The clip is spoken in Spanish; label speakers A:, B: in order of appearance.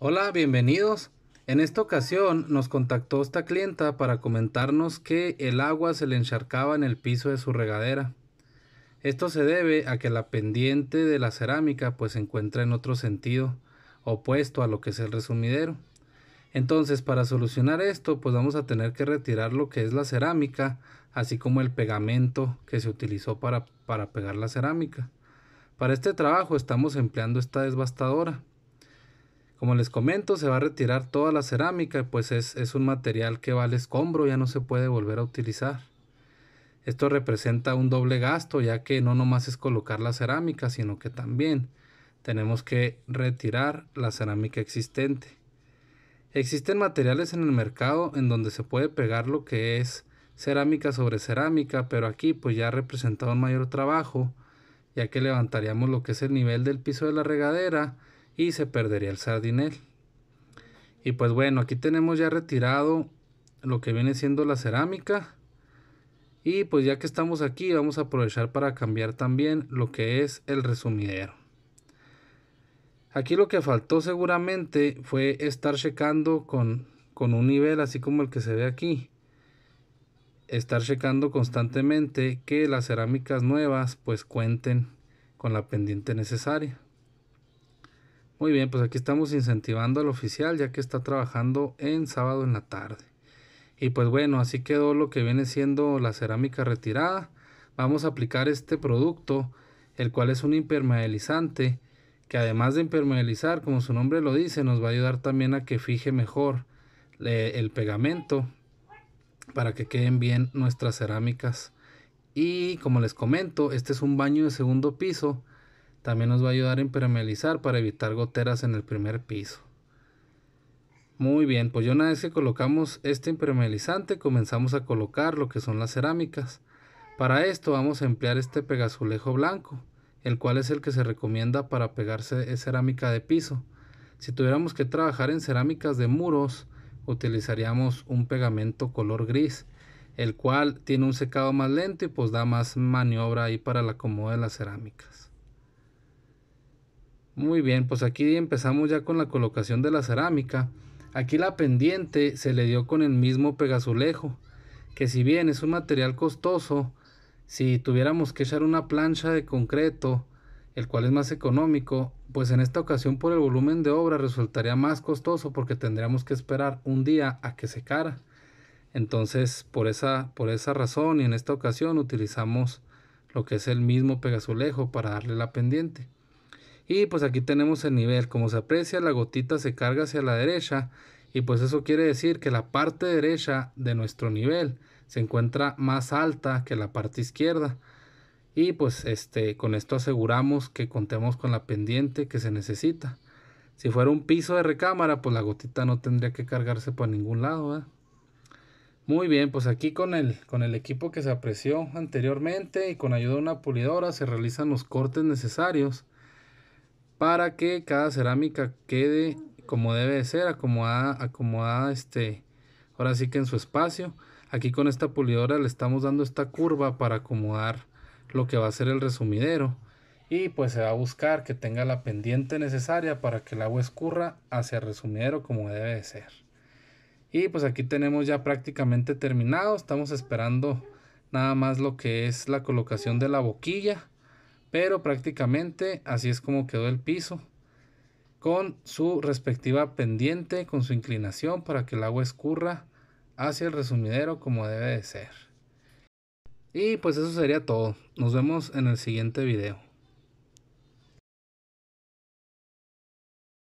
A: Hola, bienvenidos. En esta ocasión nos contactó esta clienta para comentarnos que el agua se le encharcaba en el piso de su regadera. Esto se debe a que la pendiente de la cerámica pues se encuentra en otro sentido, opuesto a lo que es el resumidero. Entonces para solucionar esto pues vamos a tener que retirar lo que es la cerámica, así como el pegamento que se utilizó para, para pegar la cerámica. Para este trabajo estamos empleando esta desbastadora. Como les comento, se va a retirar toda la cerámica, pues es, un material que vale escombro, ya no se puede volver a utilizar. Esto representa un doble gasto, ya que no nomás es colocar la cerámica, sino que también tenemos que retirar la cerámica existente. Existen materiales en el mercado en donde se puede pegar lo que es cerámica sobre cerámica, pero aquí pues ya ha representado un mayor trabajo, ya que levantaríamos lo que es el nivel del piso de la regadera y se perdería el sardinel. Y pues bueno, aquí tenemos ya retirado lo que viene siendo la cerámica. Y pues ya que estamos aquí, vamos a aprovechar para cambiar también lo que es el resumidero. Aquí lo que faltó seguramente fue estar checando con, con un nivel así como el que se ve aquí. Estar checando constantemente que las cerámicas nuevas pues cuenten con la pendiente necesaria. Muy bien, pues aquí estamos incentivando al oficial ya que está trabajando en sábado en la tarde. Y pues bueno, así quedó lo que viene siendo la cerámica retirada. Vamos a aplicar este producto, el cual es un impermeabilizante, que además de impermeabilizar, como su nombre lo dice, nos va a ayudar también a que fije mejor el pegamento para que queden bien nuestras cerámicas. Y como les comento, este es un baño de segundo piso también nos va a ayudar a impermeabilizar para evitar goteras en el primer piso. Muy bien, pues ya una vez que colocamos este impermeabilizante comenzamos a colocar lo que son las cerámicas. Para esto vamos a emplear este pegazulejo blanco, el cual es el que se recomienda para pegarse cerámica de piso. Si tuviéramos que trabajar en cerámicas de muros, utilizaríamos un pegamento color gris, el cual tiene un secado más lento y pues da más maniobra ahí para la acomodo de las cerámicas. Muy bien, pues aquí empezamos ya con la colocación de la cerámica. Aquí la pendiente se le dio con el mismo pegazulejo, que si bien es un material costoso, si tuviéramos que echar una plancha de concreto, el cual es más económico, pues en esta ocasión por el volumen de obra resultaría más costoso porque tendríamos que esperar un día a que secara. Entonces, por esa, por esa razón y en esta ocasión utilizamos lo que es el mismo pegazulejo para darle la pendiente. Y pues aquí tenemos el nivel, como se aprecia la gotita se carga hacia la derecha y pues eso quiere decir que la parte derecha de nuestro nivel se encuentra más alta que la parte izquierda. Y pues este, con esto aseguramos que contemos con la pendiente que se necesita. Si fuera un piso de recámara, pues la gotita no tendría que cargarse por ningún lado. Muy bien, pues aquí con el, con el equipo que se apreció anteriormente y con ayuda de una pulidora se realizan los cortes necesarios para que cada cerámica quede como debe de ser, acomodada, acomodada este, ahora sí que en su espacio. Aquí con esta pulidora le estamos dando esta curva para acomodar lo que va a ser el resumidero. Y pues se va a buscar que tenga la pendiente necesaria para que el agua escurra hacia el resumidero como debe de ser. Y pues aquí tenemos ya prácticamente terminado. Estamos esperando nada más lo que es la colocación de la boquilla pero prácticamente así es como quedó el piso, con su respectiva pendiente, con su inclinación para que el agua escurra hacia el resumidero como debe de ser. Y pues eso sería todo. Nos vemos en el siguiente video.